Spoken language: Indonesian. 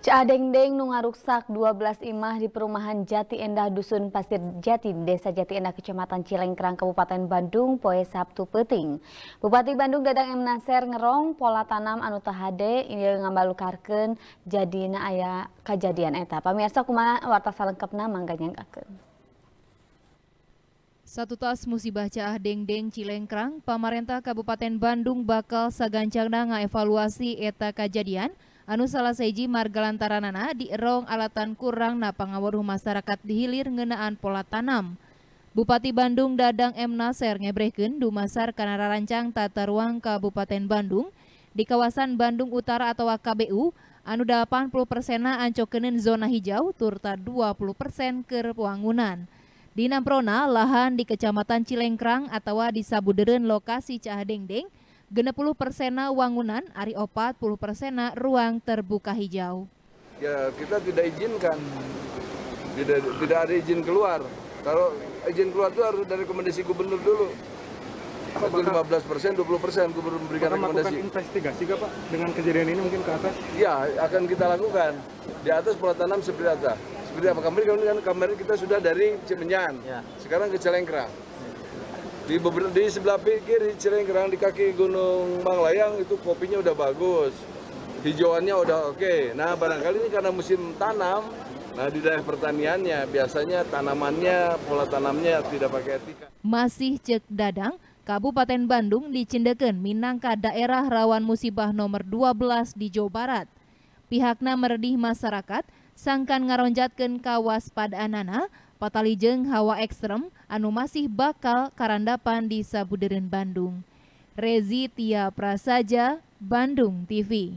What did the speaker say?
Caadeng-deng nu ngaruksak 12 imah di perumahan Jati Endah Dusun Pasir Jati, Desa Jati Endah Kecamatan Cilengkrang, Kabupaten Bandung, poe Sabtu Peting. Bupati Bandung Dadang M. Nasir ngerong pola tanam anu tahade ini karken jadina aya kejadian eta. Pemirsa kumaha warta salengkepna mangga nyangkakeun. Satu tas musibah caah deng-deng Cilengkrang, pemerintah Kabupaten Bandung bakal sagancangna ngevaluasi eta kejadian anu salah seji marga lantaranana di erong alatan kurang na pangawaruh masyarakat hilir ngenaan pola tanam. Bupati Bandung Dadang M. Nasir ngebrehkeun dumasar kanara rancang tata ruang Kabupaten Bandung di kawasan Bandung Utara atau KBU anu 80 persena ancokenin zona hijau turta 20 persen ke ruangunan. Di Namprona, lahan di Kecamatan Cilengkrang atau di Sabuderen lokasi Cahadengdeng, 60 persena wangunan, Ari opat, puluh persena ruang terbuka hijau. Ya kita tidak izinkan, tidak, tidak ada izin keluar. Kalau izin keluar itu harus dari rekomendasi gubernur dulu. Itu 15 persen, 20 persen gubernur memberikan rekomendasi. Akan investigasi gak Pak dengan kejadian ini mungkin ke atas? Ya, akan kita lakukan. Di atas pola tanam seperti apa? Seperti apa? Kemarin, kan- kemarin kita sudah dari Cimenyan, ya. sekarang ke Celengkra di di sebelah pinggir di Cirenggerang di kaki Gunung Manglayang itu kopinya udah bagus hijauannya udah oke okay. nah barangkali ini karena musim tanam Nah, di daerah pertaniannya biasanya tanamannya, pola tanamnya tidak pakai etika. Masih cek dadang, Kabupaten Bandung dicindeken minangka daerah rawan musibah nomor 12 di Jawa Barat. Pihakna meredih masyarakat sangkan ngaronjatkan pada anak patalijeng hawa ekstrem anu masih bakal karandapan di Sabuderen Bandung. Rezi Tia Prasaja, Bandung TV.